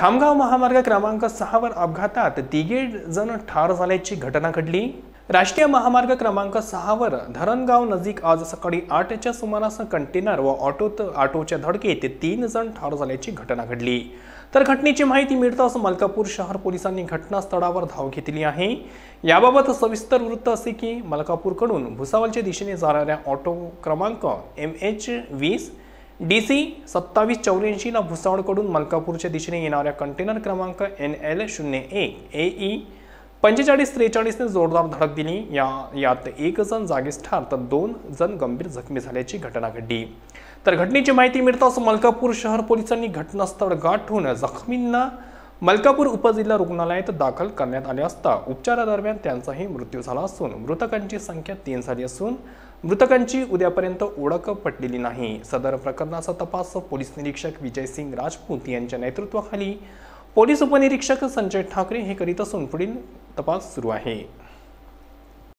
खामगाव महामार्ग क्रमांक सहावर अपघातात तिघे जण ठार झाल्याची घटना घडली राष्ट्रीय महामार्ग क्रमांक सहावर धरणगाव नजीक आज सकाळी आठच्या सुमारास कंटेनर व ऑटोत ऑटोच्या धडकेत तीन जण ठार झाल्याची घटना घडली तर घटनेची माहिती मिळताच मलकापूर शहर पोलिसांनी घटनास्थळावर धाव घेतली आहे याबाबत सविस्तर वृत्त असे की मलकापूरकडून भुसावलच्या दिशेने जाणाऱ्या ऑटो क्रमांक एम एच वीस डी सी सत्तावीस चौऱ्याऐंशीला भुसावळकडून मलकापूरच्या दिशेने येणाऱ्या कंटेनर क्रमांक एन एल शून्य एक ए ई पंचेचाळीस त्रेचाळीसने जोरदार धडक दिली या यात एक जण जागीच ठार तर दोन जण गंभीर जखमी झाल्याची घटना घडली तर घटनेची माहिती मिळताच मलकापूर शहर पोलिसांनी घटनास्थळ गाठून जखमींना मलकापूर उपजिल्हा रुग्णालयात दाखल करण्यात आले असता उपचारादरम्यान त्यांचाही मृत्यू झाला असून मृतकांची संख्या तीन झाली असून मृतकांची उद्यापर्यंत ओळख पटलेली नाही सदर प्रकरणाचा तपास पोलीस निरीक्षक विजय सिंग राजपूत यांच्या नेतृत्वाखाली पोलीस उपनिरीक्षक संजय ठाकरे हे करीत असून पुढील तपास सुरू आहे